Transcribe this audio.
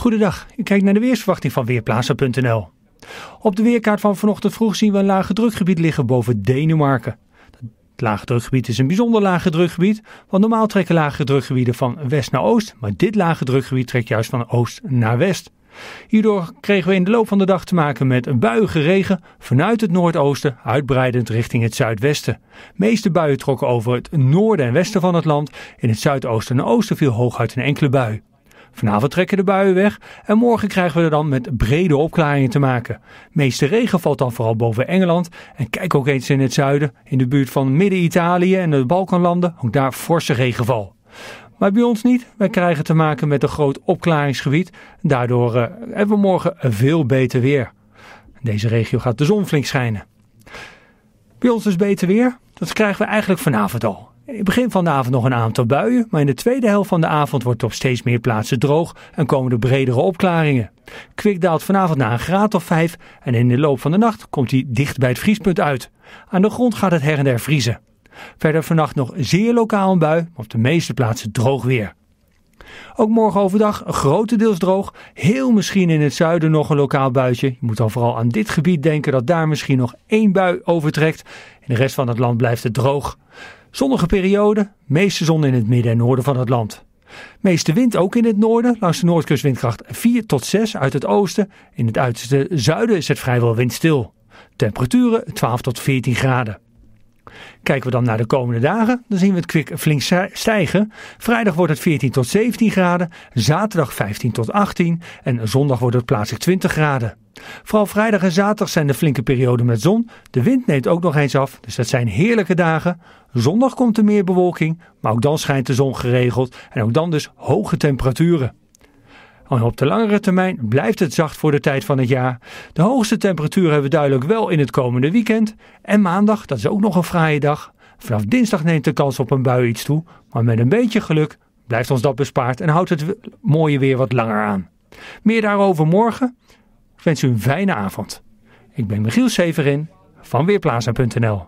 Goedendag, Ik kijk naar de weersverwachting van Weerplaatsen.nl. Op de weerkaart van vanochtend vroeg zien we een lage drukgebied liggen boven Denemarken. Het lage drukgebied is een bijzonder lage drukgebied, want normaal trekken lage drukgebieden van west naar oost, maar dit lage drukgebied trekt juist van oost naar west. Hierdoor kregen we in de loop van de dag te maken met buiige regen vanuit het noordoosten, uitbreidend richting het zuidwesten. De meeste buien trokken over het noorden en westen van het land. In het zuidoosten en oosten viel hooguit een enkele bui. Vanavond trekken de buien weg en morgen krijgen we er dan met brede opklaringen te maken. meeste regen valt dan vooral boven Engeland en kijk ook eens in het zuiden, in de buurt van Midden-Italië en de Balkanlanden, ook daar forse regenval. Maar bij ons niet. Wij krijgen te maken met een groot opklaringsgebied. Daardoor eh, hebben we morgen veel beter weer. In deze regio gaat de zon flink schijnen. Bij ons dus beter weer. Dat krijgen we eigenlijk vanavond al. In het begin van de avond nog een aantal buien, maar in de tweede helft van de avond wordt het op steeds meer plaatsen droog en komen er bredere opklaringen. Kwik daalt vanavond naar een graad of 5 en in de loop van de nacht komt hij dicht bij het vriespunt uit. Aan de grond gaat het her en der vriezen. Verder vannacht nog zeer lokaal een bui, maar op de meeste plaatsen droog weer. Ook morgen overdag grotendeels droog. Heel misschien in het zuiden nog een lokaal buitje. Je moet dan vooral aan dit gebied denken dat daar misschien nog één bui overtrekt. In de rest van het land blijft het droog. Zonnige periode, meeste zon in het midden en noorden van het land. Meeste wind ook in het noorden, langs de noordkust windkracht 4 tot 6 uit het oosten. In het uiterste zuiden is het vrijwel windstil. Temperaturen 12 tot 14 graden. Kijken we dan naar de komende dagen, dan zien we het kwik flink stijgen. Vrijdag wordt het 14 tot 17 graden, zaterdag 15 tot 18 en zondag wordt het plaatselijk 20 graden. Vooral vrijdag en zaterdag zijn de flinke perioden met zon. De wind neemt ook nog eens af, dus dat zijn heerlijke dagen. Zondag komt er meer bewolking, maar ook dan schijnt de zon geregeld en ook dan dus hoge temperaturen. En op de langere termijn blijft het zacht voor de tijd van het jaar. De hoogste temperatuur hebben we duidelijk wel in het komende weekend. En maandag, dat is ook nog een fraaie dag. Vanaf dinsdag neemt de kans op een bui iets toe. Maar met een beetje geluk blijft ons dat bespaard en houdt het mooie weer wat langer aan. Meer daarover morgen. Ik wens u een fijne avond. Ik ben Michiel Severin van Weerplaza.nl